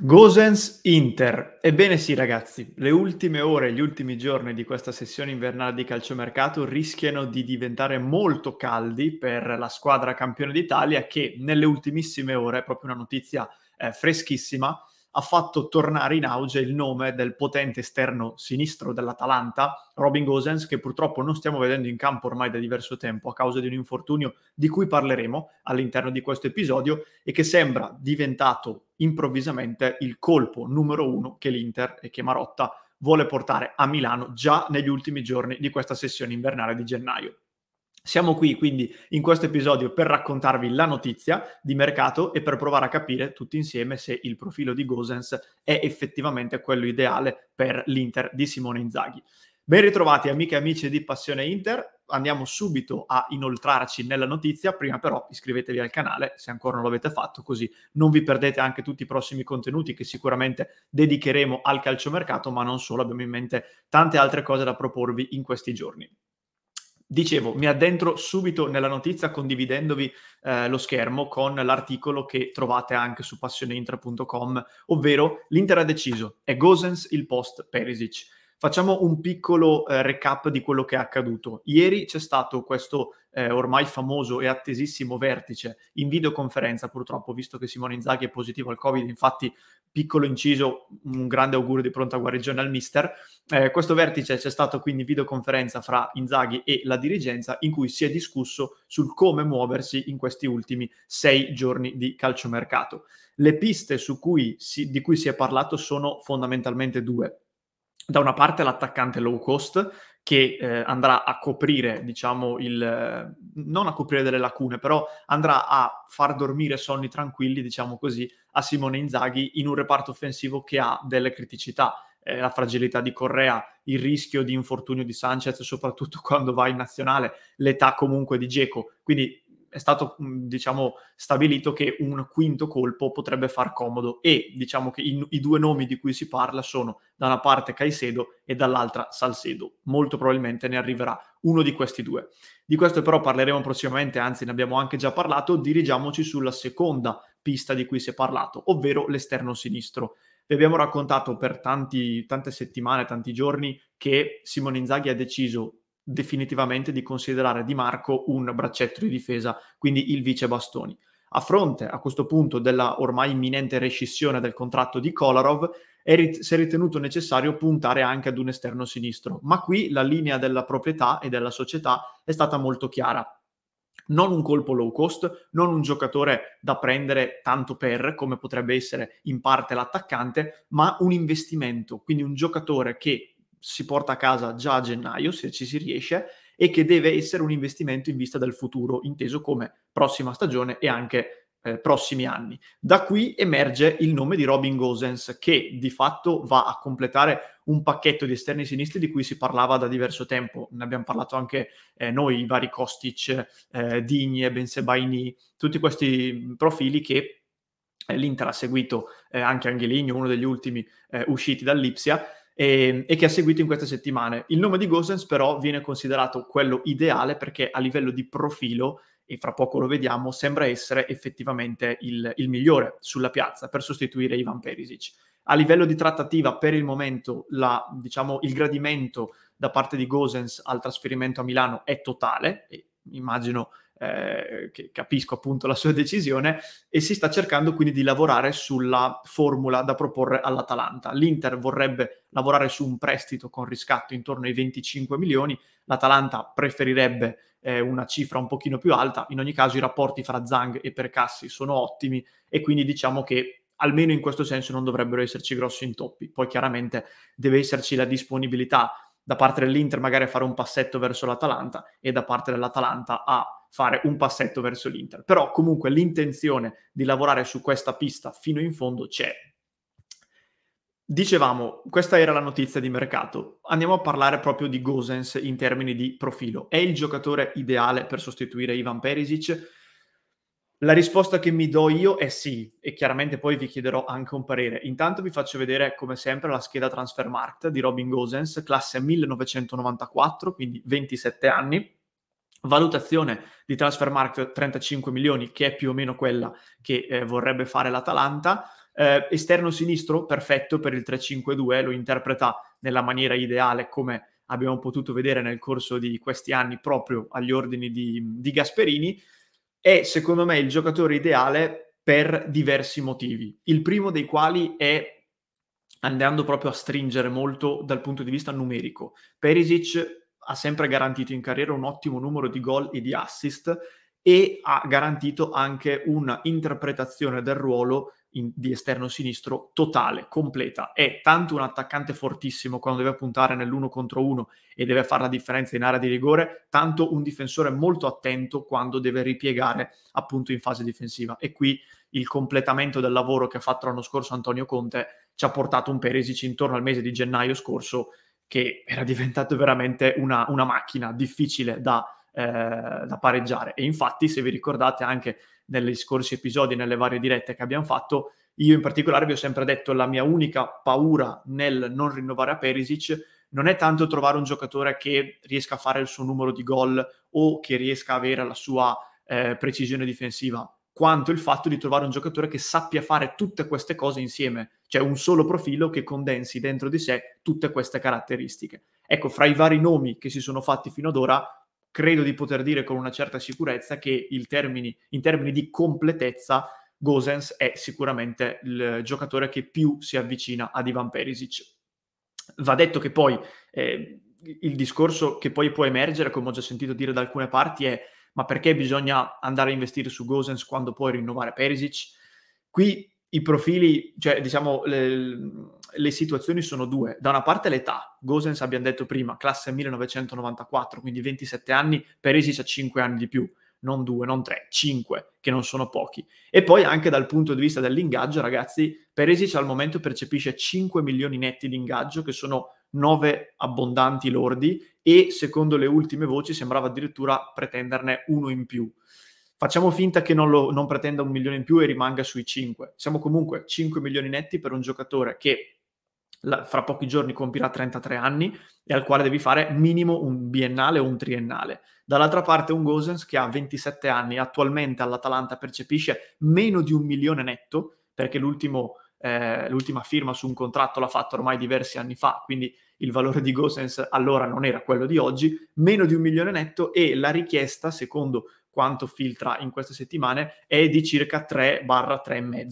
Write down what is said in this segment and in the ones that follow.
Gosens Inter. Ebbene sì ragazzi, le ultime ore, gli ultimi giorni di questa sessione invernale di calciomercato rischiano di diventare molto caldi per la squadra campione d'Italia che nelle ultimissime ore, è proprio una notizia eh, freschissima, ha fatto tornare in auge il nome del potente esterno sinistro dell'Atalanta, Robin Gosens, che purtroppo non stiamo vedendo in campo ormai da diverso tempo a causa di un infortunio di cui parleremo all'interno di questo episodio e che sembra diventato improvvisamente il colpo numero uno che l'Inter e che Marotta vuole portare a Milano già negli ultimi giorni di questa sessione invernale di gennaio. Siamo qui quindi in questo episodio per raccontarvi la notizia di mercato e per provare a capire tutti insieme se il profilo di Gosens è effettivamente quello ideale per l'Inter di Simone Inzaghi. Ben ritrovati amiche e amici di Passione Inter, andiamo subito a inoltrarci nella notizia, prima però iscrivetevi al canale se ancora non l'avete fatto, così non vi perdete anche tutti i prossimi contenuti che sicuramente dedicheremo al calciomercato, ma non solo, abbiamo in mente tante altre cose da proporvi in questi giorni. Dicevo, mi addentro subito nella notizia condividendovi eh, lo schermo con l'articolo che trovate anche su passioneintra.com, ovvero l'Inter ha deciso, è Gosens il post Perisic. Facciamo un piccolo eh, recap di quello che è accaduto. Ieri c'è stato questo eh, ormai famoso e attesissimo vertice in videoconferenza, purtroppo, visto che Simone Inzaghi è positivo al Covid, infatti piccolo inciso, un grande augurio di pronta guarigione al mister. Eh, questo vertice c'è stato quindi in videoconferenza fra Inzaghi e la dirigenza in cui si è discusso sul come muoversi in questi ultimi sei giorni di calciomercato. Le piste cui si, di cui si è parlato sono fondamentalmente due da una parte l'attaccante low cost che eh, andrà a coprire, diciamo, il, non a coprire delle lacune, però andrà a far dormire sonni tranquilli, diciamo così, a Simone Inzaghi in un reparto offensivo che ha delle criticità. Eh, la fragilità di Correa, il rischio di infortunio di Sanchez, soprattutto quando va in nazionale, l'età comunque di Geco. Quindi è stato mm, diciamo, stabilito che un quinto colpo potrebbe far comodo e diciamo che i, i, due nomi di cui si parla sono da una parte Caicedo e dall'altra Salcedo. Molto probabilmente ne arriverà uno di questi due. Di questo però parleremo prossimamente, anzi ne abbiamo anche già parlato, dirigiamoci sulla seconda pista di cui si è parlato, ovvero l'esterno sinistro. Vi abbiamo raccontato per tanti, tante settimane, tanti giorni che Simone Inzaghi ha deciso definitivamente di considerare Di Marco un braccetto di difesa, quindi il vice Bastoni. A fronte a questo punto della ormai imminente rescissione del contratto di Kolarov, è rit- si è ritenuto necessario puntare anche ad un esterno sinistro, ma qui la linea della proprietà e della società è stata molto chiara. Non un colpo low cost, non un giocatore da prendere tanto per, come potrebbe essere in parte l'attaccante, ma un investimento, quindi un giocatore che si porta a casa già a gennaio, se ci si riesce, e che deve essere un investimento in vista del futuro, inteso come prossima stagione e anche eh, prossimi anni. Da qui emerge il nome di Robin Gosens, che di fatto va a completare un pacchetto di esterni sinistri di cui si parlava da diverso tempo. Ne abbiamo parlato anche eh, noi, i vari Kostic, eh, Digne, Bensebaini, tutti questi mm, profili che eh, l'Inter ha seguito, eh, anche Angeligno, uno degli ultimi eh, usciti dall'Ipsia e, ehm, e, che ha seguito in queste settimane. Il nome di Gosens però viene considerato quello ideale perché a livello di profilo, e fra poco lo vediamo, sembra essere effettivamente il, il migliore sulla piazza per sostituire Ivan Perisic. A livello di trattativa, per il momento, la, diciamo, il gradimento da parte di Gosens al trasferimento a Milano è totale, e immagino eh, che capisco appunto la sua decisione, e si sta cercando quindi di lavorare sulla formula da proporre all'Atalanta. L'Inter vorrebbe lavorare su un prestito con riscatto intorno ai 25 milioni, l'Atalanta preferirebbe eh, una cifra un pochino più alta, in ogni caso i rapporti fra Zang e Percassi sono ottimi e quindi diciamo che almeno in questo senso non dovrebbero esserci grossi intoppi. Poi chiaramente deve esserci la disponibilità da parte dell'Inter magari a fare un passetto verso l'Atalanta e da parte dell'Atalanta a fare un passetto verso l'Inter. Però comunque l'intenzione di lavorare su questa pista fino in fondo c'è. Dicevamo, questa era la notizia di mercato. Andiamo a parlare proprio di Gosens in termini di profilo. È il giocatore ideale per sostituire Ivan Perisic? La risposta che mi do io è sì, e chiaramente poi vi chiederò anche un parere. Intanto vi faccio vedere, come sempre, la scheda Transfermarkt di Robin Gosens, classe 1994, quindi 27 anni valutazione di transfer market 35 milioni, che è più o meno quella che eh, vorrebbe fare l'Atalanta. Eh, esterno sinistro, perfetto per il 3-5-2, lo interpreta nella maniera ideale come abbiamo potuto vedere nel corso di questi anni proprio agli ordini di, di Gasperini. È secondo me il giocatore ideale per diversi motivi, il primo dei quali è andando proprio a stringere molto dal punto di vista numerico. Perisic ha sempre garantito in carriera un ottimo numero di gol e di assist e ha garantito anche una interpretazione del ruolo in, di esterno sinistro totale, completa. È tanto un attaccante fortissimo quando deve puntare nell'uno contro uno e deve fare la differenza in area di rigore, tanto un difensore molto attento quando deve ripiegare appunto in fase difensiva. E qui il completamento del lavoro che ha fatto l'anno scorso Antonio Conte ci ha portato un Perisic intorno al mese di gennaio scorso che era diventato veramente una, una macchina difficile da, eh, da pareggiare. E infatti, se vi ricordate anche negli scorsi episodi, nelle varie dirette che abbiamo fatto, io in particolare vi ho sempre detto la mia unica paura nel non rinnovare a Perisic non è tanto trovare un giocatore che riesca a fare il suo numero di gol o che riesca a avere la sua eh, precisione difensiva quanto il fatto di trovare un giocatore che sappia fare tutte queste cose insieme, cioè un solo profilo che condensi dentro di sé tutte queste caratteristiche. Ecco, fra i vari nomi che si sono fatti fino ad ora, credo di poter dire con una certa sicurezza che termini, in termini di completezza Gosens è sicuramente il giocatore che più si avvicina ad Ivan Perisic. Va detto che poi eh, il discorso che poi può emergere, come ho già sentito dire da alcune parti, è ma perché bisogna andare a investire su Gosens quando puoi rinnovare Perisic? Qui i profili, cioè diciamo le, le, situazioni sono due. Da una parte l'età, Gosens abbiamo detto prima, classe 1994, quindi 27 anni, Perisic ha 5 anni di più, non 2, non 3, 5, che non sono pochi. E poi anche dal punto di vista dell'ingaggio, ragazzi, Perisic al momento percepisce 5 milioni netti di ingaggio, che sono 9 abbondanti lordi e secondo le ultime voci sembrava addirittura pretenderne uno in più. Facciamo finta che non, lo, non pretenda un milione in più e rimanga sui 5. Siamo comunque 5 milioni netti per un giocatore che la, fra pochi giorni compirà 33 anni e al quale devi fare minimo un biennale o un triennale. Dall'altra parte un Gosens che ha 27 anni, attualmente all'Atalanta percepisce meno di un milione netto, perché l'ultimo eh, l'ultima firma su un contratto l'ha fatto ormai diversi anni fa, quindi il valore di Gosens allora non era quello di oggi, meno di un milione netto e la richiesta, secondo quanto filtra in queste settimane, è di circa 3 3,5,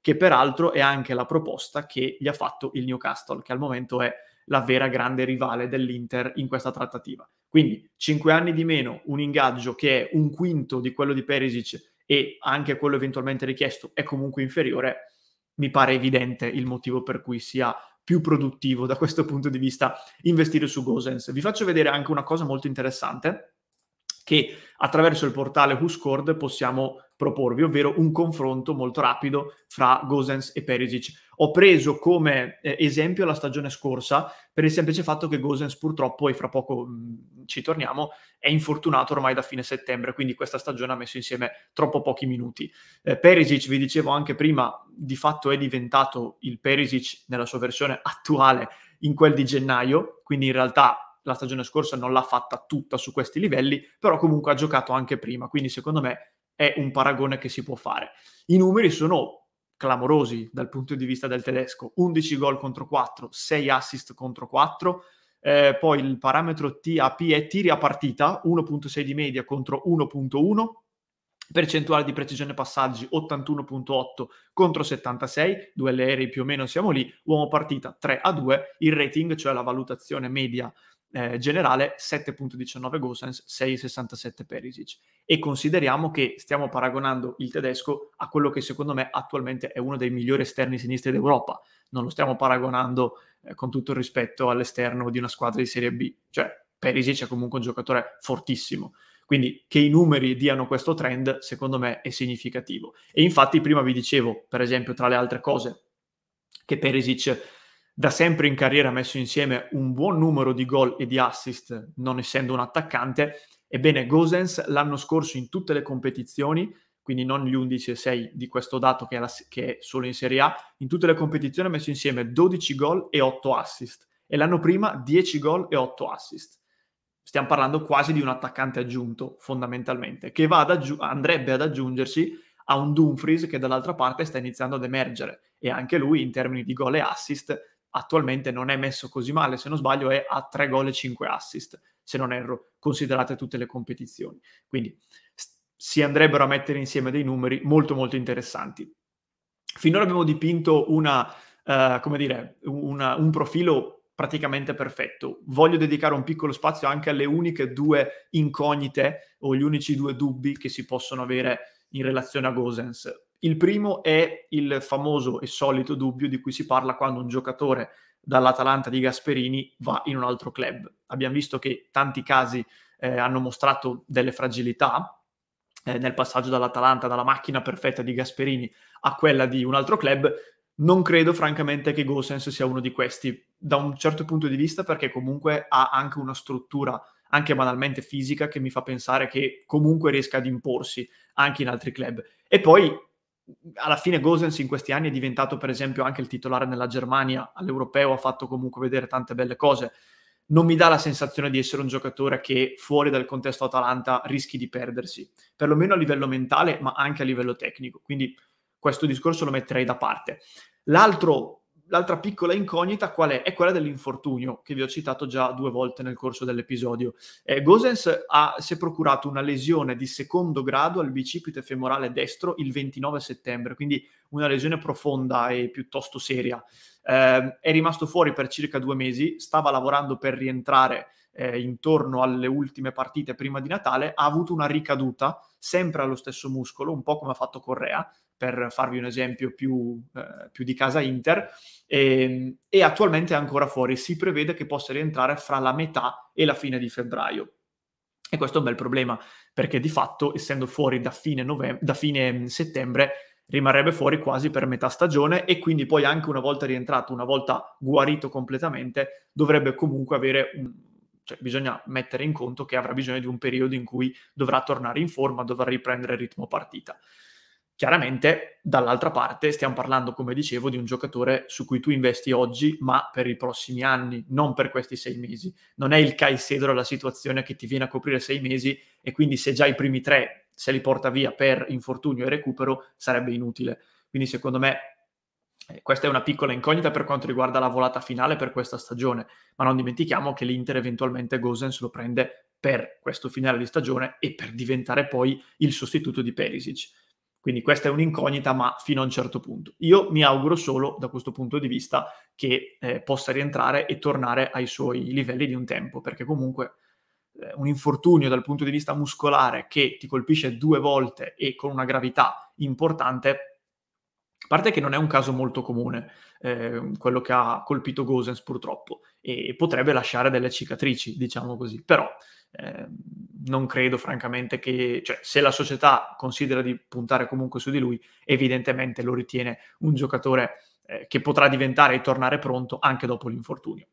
che peraltro è anche la proposta che gli ha fatto il Newcastle, che al momento è la vera grande rivale dell'Inter in questa trattativa. Quindi 5 anni di meno, un ingaggio che è un quinto di quello di Perisic e anche quello eventualmente richiesto è comunque inferiore, mi pare evidente il motivo per cui sia più produttivo da questo punto di vista investire su Gosens. Vi faccio vedere anche una cosa molto interessante che attraverso il portale WhoScored possiamo proporvi, ovvero un confronto molto rapido fra Gosens e Perisic. Ho preso come eh, esempio la stagione scorsa per il semplice fatto che Gosens purtroppo, e fra poco mm, ci torniamo, è infortunato ormai da fine settembre, quindi questa stagione ha messo insieme troppo pochi minuti. Eh, Perisic, vi dicevo anche prima, di fatto è diventato il Perisic nella sua versione attuale in quel di gennaio, quindi in realtà la stagione scorsa non l'ha fatta tutta su questi livelli, però comunque ha giocato anche prima, quindi secondo me è un paragone che si può fare. I numeri sono clamorosi dal punto di vista del tedesco, 11 gol contro 4, 6 assist contro 4, eh, poi il parametro TAP è tiri a partita, 1.6 di media contro 1.1, percentuale di precisione passaggi 81.8 contro 76, due aerei più o meno siamo lì, uomo partita 3 a 2, il rating, cioè la valutazione media eh, generale 7.19 Gosens, 6.67 Perisic. E consideriamo che stiamo paragonando il tedesco a quello che secondo me attualmente è uno dei migliori esterni sinistri d'Europa. Non lo stiamo paragonando eh, con tutto il rispetto all'esterno di una squadra di Serie B. Cioè, Perisic è comunque un giocatore fortissimo. Quindi che i numeri diano questo trend, secondo me, è significativo. E infatti prima vi dicevo, per esempio, tra le altre cose, che Perisic da sempre in carriera ha messo insieme un buon numero di gol e di assist, non essendo un attaccante. Ebbene, Gosens l'anno scorso in tutte le competizioni, quindi non gli 11 e 6 di questo dato che è, la, che è solo in Serie A, in tutte le competizioni ha messo insieme 12 gol e 8 assist. E l'anno prima 10 gol e 8 assist. Stiamo parlando quasi di un attaccante aggiunto, fondamentalmente, che ad aggiu- andrebbe ad aggiungersi a un Dumfries che dall'altra parte sta iniziando ad emergere e anche lui in termini di gol e assist attualmente non è messo così male, se non sbaglio è a 3 gol e 5 assist, se non erro, considerate tutte le competizioni. Quindi si andrebbero a mettere insieme dei numeri molto molto interessanti. Finora abbiamo dipinto una, uh, come dire, una, un profilo praticamente perfetto. Voglio dedicare un piccolo spazio anche alle uniche due incognite o gli unici due dubbi che si possono avere in relazione a Gosens. Il primo è il famoso e solito dubbio di cui si parla quando un giocatore dall'Atalanta di Gasperini va in un altro club. Abbiamo visto che tanti casi eh, hanno mostrato delle fragilità eh, nel passaggio dall'Atalanta, dalla macchina perfetta di Gasperini a quella di un altro club. Non credo francamente che Gosens sia uno di questi, da un certo punto di vista, perché comunque ha anche una struttura, anche banalmente fisica, che mi fa pensare che comunque riesca ad imporsi anche in altri club. E poi alla fine Gosens in questi anni è diventato per esempio anche il titolare nella Germania, all'europeo ha fatto comunque vedere tante belle cose. Non mi dà la sensazione di essere un giocatore che fuori dal contesto Atalanta rischi di perdersi, perlomeno a livello mentale, ma anche a livello tecnico. Quindi questo discorso lo metterei da parte. L'altro l'altra piccola incognita qual è? È quella dell'infortunio che vi ho citato già due volte nel corso dell'episodio. Eh, Gosens ha, si è procurato una lesione di secondo grado al bicipite femorale destro il 29 settembre, quindi una lesione profonda e piuttosto seria. Eh, è rimasto fuori per circa due mesi, stava lavorando per rientrare eh, intorno alle ultime partite prima di Natale, ha avuto una ricaduta sempre allo stesso muscolo, un po' come ha fatto Correa, per farvi un esempio più, eh, più di casa Inter, e, ehm, e attualmente è ancora fuori. Si prevede che possa rientrare fra la metà e la fine di febbraio. E questo è un bel problema, perché di fatto, essendo fuori da fine, novem- da fine mm, settembre, rimarrebbe fuori quasi per metà stagione e quindi poi anche una volta rientrato, una volta guarito completamente, dovrebbe comunque avere un... cioè bisogna mettere in conto che avrà bisogno di un periodo in cui dovrà tornare in forma, dovrà riprendere il ritmo partita. Chiaramente, dall'altra parte, stiamo parlando, come dicevo, di un giocatore su cui tu investi oggi, ma per i prossimi anni, non per questi sei mesi. Non è il Caicedo la situazione che ti viene a coprire sei mesi e quindi se già i primi tre se li porta via per infortunio e recupero sarebbe inutile. Quindi secondo me eh, questa è una piccola incognita per quanto riguarda la volata finale per questa stagione, ma non dimentichiamo che l'Inter eventualmente Gosens lo prende per questo finale di stagione e per diventare poi il sostituto di Perisic quindi questa è un'incognita, ma fino a un certo punto. Io mi auguro solo, da questo punto di vista, che eh, possa rientrare e tornare ai suoi livelli di un tempo, perché comunque eh, un infortunio dal punto di vista muscolare che ti colpisce due volte e con una gravità importante a parte che non è un caso molto comune eh, quello che ha colpito Gosens purtroppo e potrebbe lasciare delle cicatrici, diciamo così, però Ehm, non credo francamente che, cioè, se la società considera di puntare comunque su di lui, evidentemente lo ritiene un giocatore eh, che potrà diventare e tornare pronto anche dopo l'infortunio.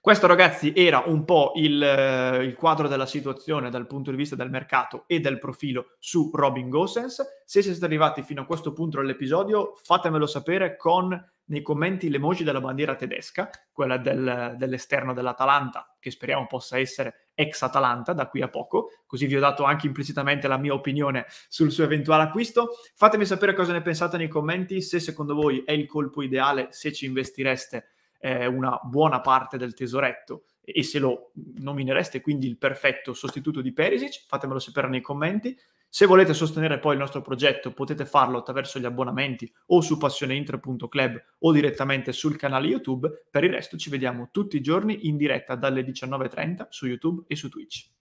Questo ragazzi era un po' il, eh, il, quadro della situazione dal punto di vista del mercato e del profilo su Robin Gosens. Se siete arrivati fino a questo punto dell'episodio fatemelo sapere con nei commenti l'emoji della bandiera tedesca, quella del, dell'esterno dell'Atalanta, che speriamo possa essere ex Atalanta da qui a poco, così vi ho dato anche implicitamente la mia opinione sul suo eventuale acquisto. Fatemi sapere cosa ne pensate nei commenti, se secondo voi è il colpo ideale, se ci investireste eh, una buona parte del tesoretto e se lo nominereste quindi il perfetto sostituto di Perisic, fatemelo sapere nei commenti. Se volete sostenere poi il nostro progetto potete farlo attraverso gli abbonamenti o su passioneintra.club o direttamente sul canale YouTube. Per il resto ci vediamo tutti i giorni in diretta dalle 19.30 su YouTube e su Twitch.